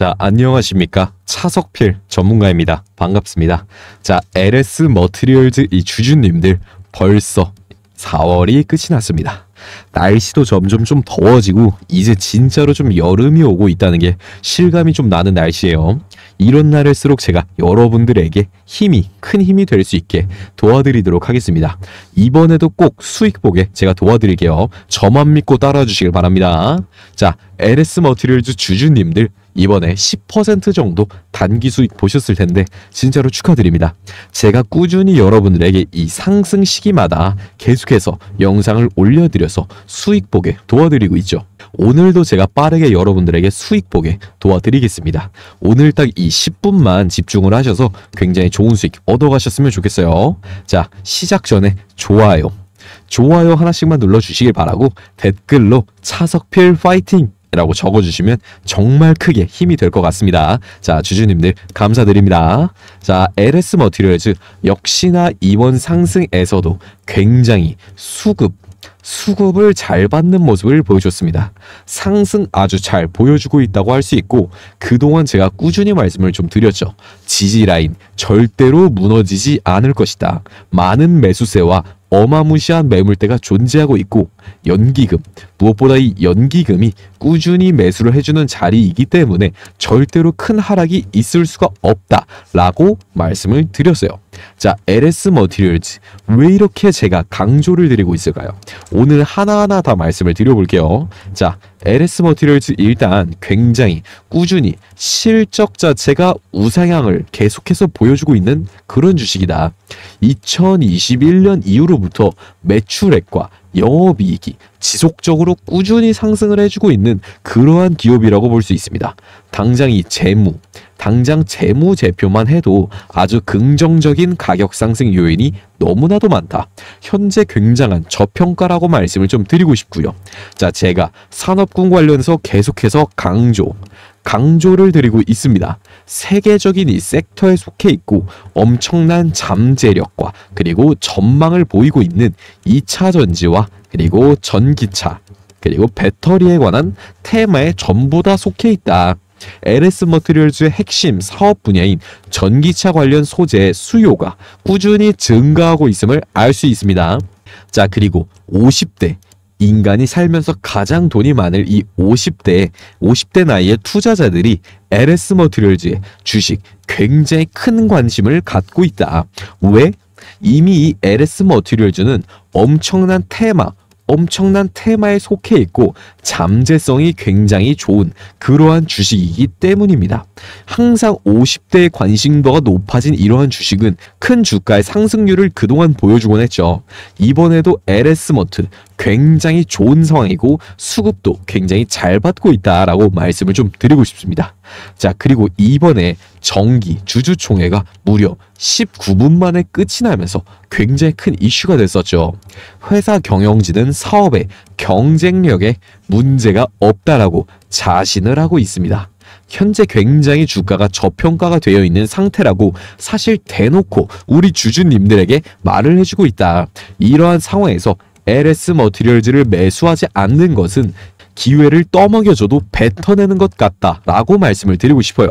자, 안녕하십니까. 차석필 전문가입니다. 반갑습니다. 자, LS 머트리얼즈 이 주주님들 벌써 4월이 끝이 났습니다. 날씨도 점점 좀 더워지고 이제 진짜로 좀 여름이 오고 있다는 게 실감이 좀 나는 날씨예요. 이런 날일수록 제가 여러분들에게 힘이 큰 힘이 될 수 있게 도와드리도록 하겠습니다. 이번에도 꼭 수익 보게 제가 도와드릴게요. 저만 믿고 따라주시길 바랍니다. 자 LS 머티리얼즈 주주님들 이번에 10% 정도 단기 수익 보셨을 텐데 진짜로 축하드립니다. 제가 꾸준히 여러분들에게 이 상승 시기마다 계속해서 영상을 올려드려서 수익 보게 도와드리고 있죠. 오늘도 제가 빠르게 여러분들에게 수익 보게 도와드리겠습니다. 오늘 딱 이 10분만 집중을 하셔서 굉장히 좋은 수익 얻어가셨으면 좋겠어요. 자, 시작 전에 좋아요. 좋아요 하나씩만 눌러주시길 바라고 댓글로 차석필 파이팅! 라고 적어주시면 정말 크게 힘이 될 것 같습니다. 자, 주주님들 감사드립니다. 자, LS 머티리얼즈 역시나 이번 상승에서도 굉장히 수급, 수급을 잘 받는 모습을 보여줬습니다. 상승 아주 잘 보여주고 있다고 할 수 있고 그동안 제가 꾸준히 말씀을 좀 드렸죠. 지지라인 절대로 무너지지 않을 것이다. 많은 매수세와 어마무시한 매물대가 존재하고 있고 연기금, 무엇보다 이 연기금이 꾸준히 매수를 해주는 자리이기 때문에 절대로 큰 하락이 있을 수가 없다라고 말씀을 드렸어요. 자, LS 머티리얼즈 왜 이렇게 제가 강조를 드리고 있을까요? 오늘 하나하나 다 말씀을 드려볼게요. 자, LS 머티리얼즈 일단 굉장히 꾸준히 실적 자체가 우상향을 계속해서 보여주고 있는 그런 주식이다. 2021년 이후로부터 매출액과 영업이익이 지속적으로 꾸준히 상승을 해주고 있는 그러한 기업이라고 볼 수 있습니다. 당장 이 재무, 당장 재무제표만 해도 아주 긍정적인 가격 상승 요인이 너무나도 많다. 현재 굉장한 저평가라고 말씀을 좀 드리고 싶고요. 자, 제가 산업군 관련해서 계속해서 강조, 강조를 드리고 있습니다. 세계적인 이 섹터에 속해 있고 엄청난 잠재력과 그리고 전망을 보이고 있는 2차 전지와 그리고 전기차 그리고 배터리에 관한 테마에 전부 다 속해 있다. LS 머트리얼즈의 핵심 사업 분야인 전기차 관련 소재의 수요가 꾸준히 증가하고 있음을 알 수 있습니다. 자, 그리고 50대 인간이 살면서 가장 돈이 많을 이 50대에 50대 나이의 투자자들이 LS 머트리얼즈의 주식 굉장히 큰 관심을 갖고 있다. 왜? 이미 이 LS 머트리얼즈는 엄청난 테마, 엄청난 테마에 속해 있고 잠재성이 굉장히 좋은 그러한 주식이기 때문입니다. 항상 50대의 관심도가 높아진 이러한 주식은 큰 주가의 상승률을 그동안 보여주곤 했죠. 이번에도 LS머트, 굉장히 좋은 상황이고 수급도 굉장히 잘 받고 있다라고 말씀을 좀 드리고 싶습니다. 자, 그리고 이번에 정기 주주총회가 무려 19분 만에 끝이 나면서 굉장히 큰 이슈가 됐었죠. 회사 경영진은 사업의 경쟁력에 문제가 없다라고 자신을 하고 있습니다. 현재 굉장히 주가가 저평가가 되어 있는 상태라고 사실 대놓고 우리 주주님들에게 말을 해주고 있다. 이러한 상황에서 LS 머티리얼즈를 매수하지 않는 것은 기회를 떠먹여줘도 뱉어내는 것 같다 라고 말씀을 드리고 싶어요.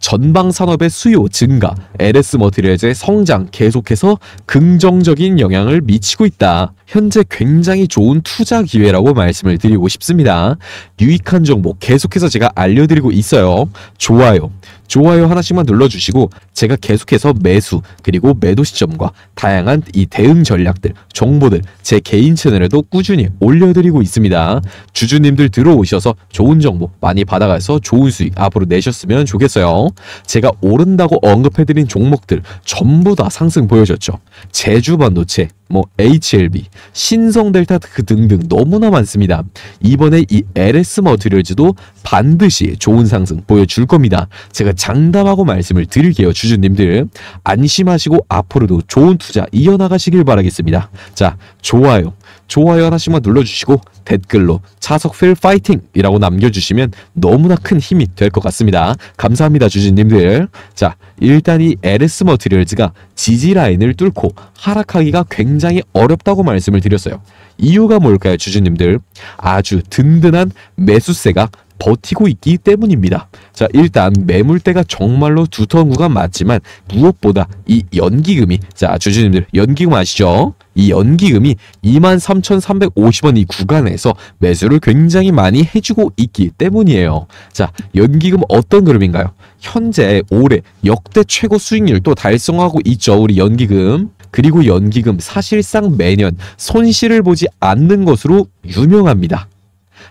전방 산업의 수요 증가, LS 머티리얼즈의 성장 계속해서 긍정적인 영향을 미치고 있다. 현재 굉장히 좋은 투자 기회라고 말씀을 드리고 싶습니다. 유익한 정보 계속해서 제가 알려드리고 있어요. 좋아요, 좋아요 하나씩만 눌러주시고 제가 계속해서 매수 그리고 매도 시점과 다양한 이 대응 전략들 정보들 제 개인 채널에도 꾸준히 올려드리고 있습니다. 주주님들 들어오셔서 좋은 정보 많이 받아가서 좋은 수익 앞으로 내셨으면 좋겠어요. 제가 오른다고 언급해드린 종목들 전부 다 상승 보여줬죠. 제주 반도체, 뭐 HLB, 신성 델타 그 등등 너무나 많습니다. 이번에 이 LS 머티리얼즈도 반드시 좋은 상승 보여줄 겁니다. 제가 장담하고 말씀을 드릴게요. 주주님들 안심하시고 앞으로도 좋은 투자 이어나가시길 바라겠습니다. 자 좋아요 좋아요 하나씩만 눌러주시고 댓글로 차석필 파이팅이라고 남겨주시면 너무나 큰 힘이 될 것 같습니다. 감사합니다 주주님들. 자 일단 이 LS 머티리얼즈가 지지라인을 뚫고 하락하기가 굉장히 어렵다고 말씀을 드렸어요. 이유가 뭘까요, 주주님들? 아주 든든한 매수세가 버티고 있기 때문입니다. 자, 일단 매물대가 정말로 두터운 구간 맞지만 무엇보다 이 연기금이 자, 주주님들 연기금 아시죠? 이 연기금이 23,350원 이 구간에서 매수를 굉장히 많이 해주고 있기 때문이에요. 자, 연기금 어떤 그룹인가요? 현재 올해 역대 최고 수익률도 달성하고 있죠. 우리 연기금. 그리고 연기금 사실상 매년 손실을 보지 않는 것으로 유명합니다.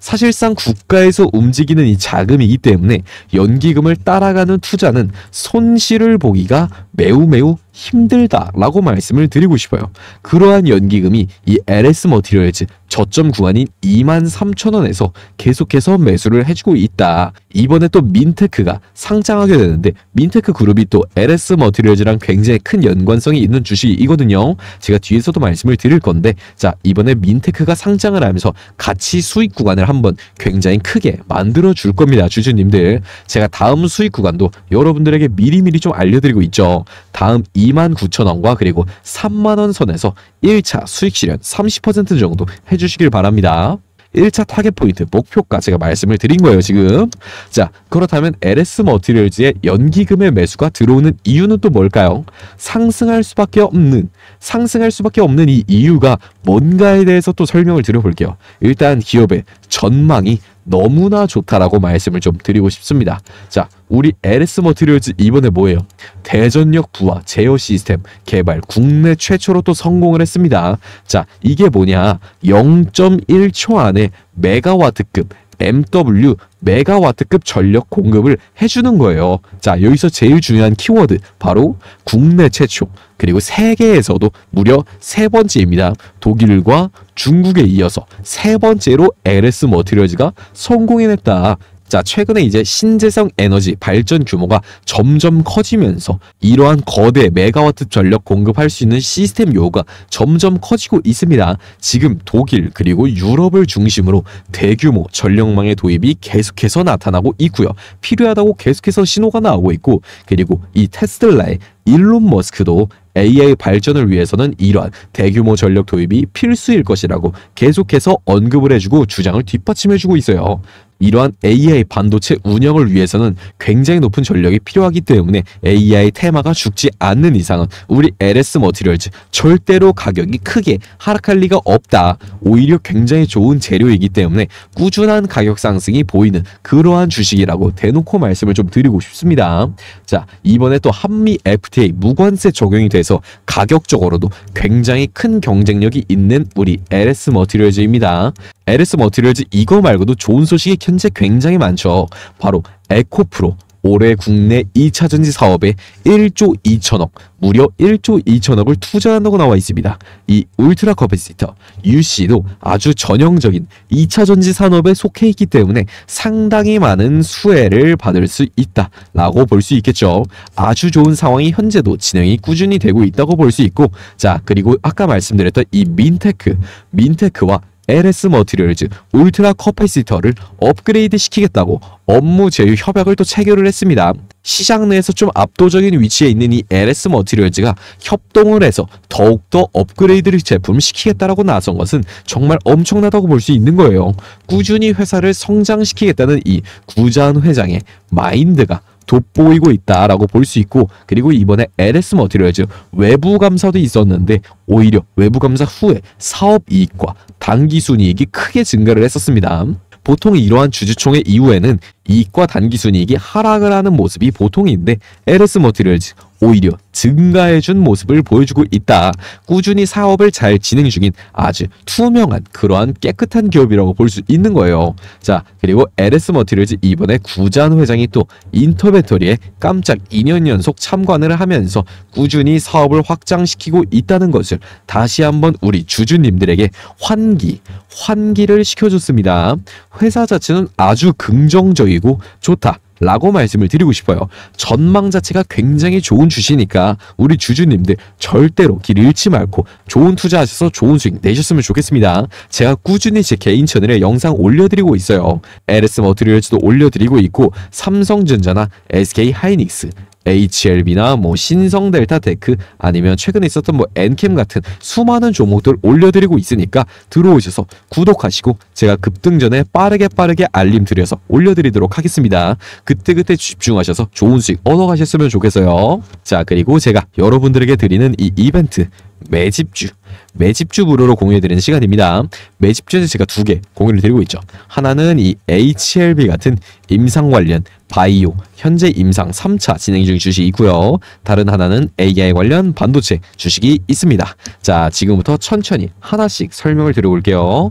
사실상 국가에서 움직이는 이 자금이기 때문에 연기금을 따라가는 투자는 손실을 보기가 매우 매우 힘들다라고 말씀을 드리고 싶어요. 그러한 연기금이 이 LS 머티리얼즈 저점 구간인 23,000원에서 계속해서 매수를 해주고 있다. 이번에 또 민테크가 상장하게 되는데 민테크 그룹이 또 LS 머티리얼즈랑 굉장히 큰 연관성이 있는 주식이거든요. 제가 뒤에서도 말씀을 드릴 건데 자 이번에 민테크가 상장을 하면서 같이 수익 구간을 한번 굉장히 크게 만들어 줄 겁니다. 주주님들 제가 다음 수익 구간도 여러분들에게 미리미리 좀 알려드리고 있죠. 다음 2만 9천 원과 그리고 3만 원 선에서 1차 수익 실현 30% 정도 해주시길 바랍니다. 1차 타겟 포인트 목표가 제가 말씀을 드린 거예요 지금 자 그렇다면 LS 머티리얼즈의 연기금의 매수가 들어오는 이유는 또 뭘까요? 상승할 수밖에 없는 상승할 수밖에 없는 이 이유가 뭔가에 대해서 또 설명을 드려볼게요 일단 기업의 전망이 너무나 좋다라고 말씀을 좀 드리고 싶습니다. 자, 우리 LS 머티리얼즈 이번에 뭐예요? 대전력 부하 제어 시스템 개발 국내 최초로 또 성공을 했습니다. 자, 이게 뭐냐? 0.1초 안에 메가와트급 MW 메가와트급 전력 공급을 해주는 거예요. 자 여기서 제일 중요한 키워드 바로 국내 최초 그리고 세계에서도 무려 세 번째입니다. 독일과 중국에 이어서 세 번째로 LS 머티리얼즈가 성공해냈다. 자, 최근에 이제 신재생 에너지 발전 규모가 점점 커지면서 이러한 거대 메가와트 전력 공급할 수 있는 시스템 요구가 점점 커지고 있습니다. 지금 독일 그리고 유럽을 중심으로 대규모 전력망의 도입이 계속해서 나타나고 있고요. 필요하다고 계속해서 신호가 나오고 있고 그리고 이 테슬라의 일론 머스크도 AI 발전을 위해서는 이러한 대규모 전력 도입이 필수일 것이라고 계속해서 언급을 해주고 주장을 뒷받침해주고 있어요. 이러한 AI 반도체 운영을 위해서는 굉장히 높은 전력이 필요하기 때문에 AI 테마가 죽지 않는 이상은 우리 LS 머티리얼즈 절대로 가격이 크게 하락할 리가 없다. 오히려 굉장히 좋은 재료이기 때문에 꾸준한 가격 상승이 보이는 그러한 주식이라고 대놓고 말씀을 좀 드리고 싶습니다. 자, 이번에 또 한미 FTA 무관세 적용이 돼서 가격적으로도 굉장히 큰 경쟁력이 있는 우리 LS 머티리얼즈입니다. LS 머티리얼즈 이거 말고도 좋은 소식이 현재 굉장히 많죠. 바로 에코프로 올해 국내 2차 전지 사업에 1조 2천억, 무려 1조 2천억을 투자한다고 나와 있습니다. 이 울트라 커패시터 UC도 아주 전형적인 2차 전지 산업에 속해 있기 때문에 상당히 많은 수혜를 받을 수 있다라고 볼 수 있겠죠. 아주 좋은 상황이 현재도 진행이 꾸준히 되고 있다고 볼 수 있고 자 그리고 아까 말씀드렸던 이 민테크, 민테크와 LS 머티리얼즈 울트라 커패시터를 업그레이드 시키겠다고 업무 제휴 협약을 또 체결을 했습니다. 시장 내에서 좀 압도적인 위치에 있는 이 LS 머티리얼즈가 협동을 해서 더욱더 업그레이드를 제품을 시키겠다라고 나선 것은 정말 엄청나다고 볼 수 있는 거예요. 꾸준히 회사를 성장시키겠다는 이 구자한 회장의 마인드가 돋보이고 있다라고 볼 수 있고 그리고 이번에 LS 머티리얼즈 외부 감사도 있었는데 오히려 외부 감사 후에 사업 이익과 당기 순이익이 크게 증가를 했었습니다. 보통 이러한 주주총회 이후에는 이익과 단기순이익이 하락을 하는 모습이 보통인데 에 l 스 머티리얼즈 오히려 증가해준 모습을 보여주고 있다. 꾸준히 사업을 잘 진행 중인 아주 투명한 그러한 깨끗한 기업이라고 볼 수 있는 거예요. 자 그리고 에 l 스 머티리얼즈 이번에 구잔 회장이 또 인터배터리에 깜짝 2년 연속 참관을 하면서 꾸준히 사업을 확장시키고 있다는 것을 다시 한번 우리 주주님들에게 환기, 환기를 시켜줬습니다. 회사 자체는 아주 긍정적이 긍정이고 좋다. 라고 말씀을 드리고 싶어요. 전망 자체가 굉장히 좋은 주시니까 우리 주주님들 절대로 길 잃지 말고 좋은 투자하셔서 좋은 수익 내셨으면 좋겠습니다. 제가 꾸준히 제 개인 채널에 영상 올려드리고 있어요. LS 머트리얼즈도 올려드리고 있고 삼성전자나 SK하이닉스, HLB나 뭐 신성 델타 테크 아니면 최근에 있었던 뭐 엔캠 같은 수많은 종목들 올려드리고 있으니까 들어오셔서 구독하시고 제가 급등전에 빠르게 빠르게 알림 드려서 올려드리도록 하겠습니다. 그때그때 집중하셔서 좋은 수익 얻어가셨으면 좋겠어요. 자 그리고 제가 여러분들에게 드리는 이 이벤트 매집주 매집주 무료로 공유해드리는 시간입니다. 매집주는 제가 두 개 공유를 드리고 있죠. 하나는 이 HLB 같은 임상 관련 바이오 현재 임상 3차 진행 중인 주식이 있고요. 다른 하나는 AI 관련 반도체 주식이 있습니다. 자 지금부터 천천히 하나씩 설명을 드려볼게요.